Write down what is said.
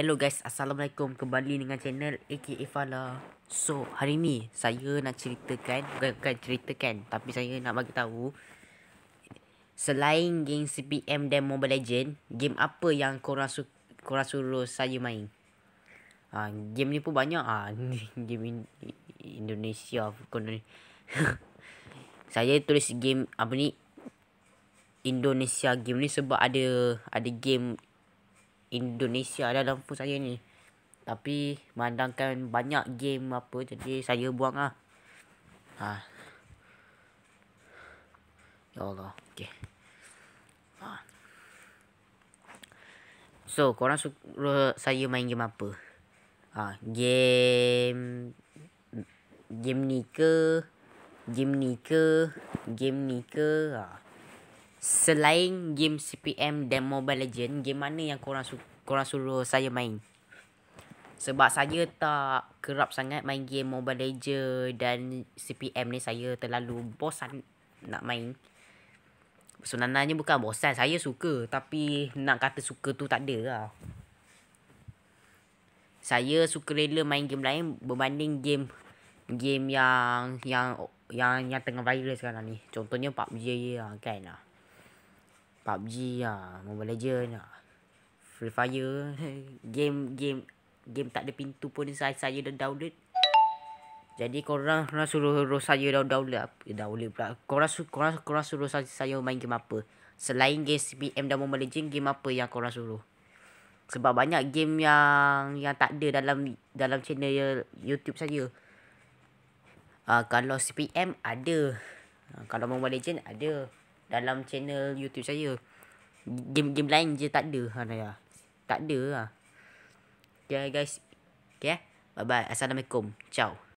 Hello guys, Assalamualaikum kembali dengan channel AKA Fala. So, hari ni saya nak ceritakan, bukan, bukan ceritakan, tapi saya nak bagi tahu selain game CPM dan Mobile Legend, game apa yang korang su korang suruh saya main? Ha, game ni pun banyak ah, ha. game in Indonesia konon. saya tulis game apa ni? Indonesia game ni sebab ada ada game Indonesia lah dalam phone saya ni. Tapi memandangkan banyak game apa jadi saya buang lah. Ha. Ya Allah. Okay. Ha. So korang suka saya main game apa? Ha. Game game ni ke game ni ke game ni ke ha. Selain game CPM dan Mobile Legend, game mana yang korang su- korang suruh saya main? Sebab saya tak kerap sangat main game Mobile Legend dan CPM ni saya terlalu bosan nak main. Sebenarnya bukan bosan, saya suka tapi nak kata suka tu tak ada lah. Saya suka rela main game lain berbanding game game yang yang yang yang tengah viral sekarang ni. Contohnya PUBG lah kan lah. PUBG lah, Mobile Legend lah, Free Fire, game, game, game tak ada pintu pun saya, saya dah download. Jadi korang nak suruh, suruh saya dah download apa? Dah boleh pula. Korang, korang, korang suruh saya, saya main game apa? Selain game SPM dan Mobile Legend, game apa yang korang suruh? Sebab banyak game yang yang tak ada dalam dalam channel YouTube saya. Uh, kalau SPM ada. Uh, kalau Mobile Legend ada. đã làm channel youtube saya game game lain je được hả này à tak được à okay guys okay bye bye assalamualaikum chào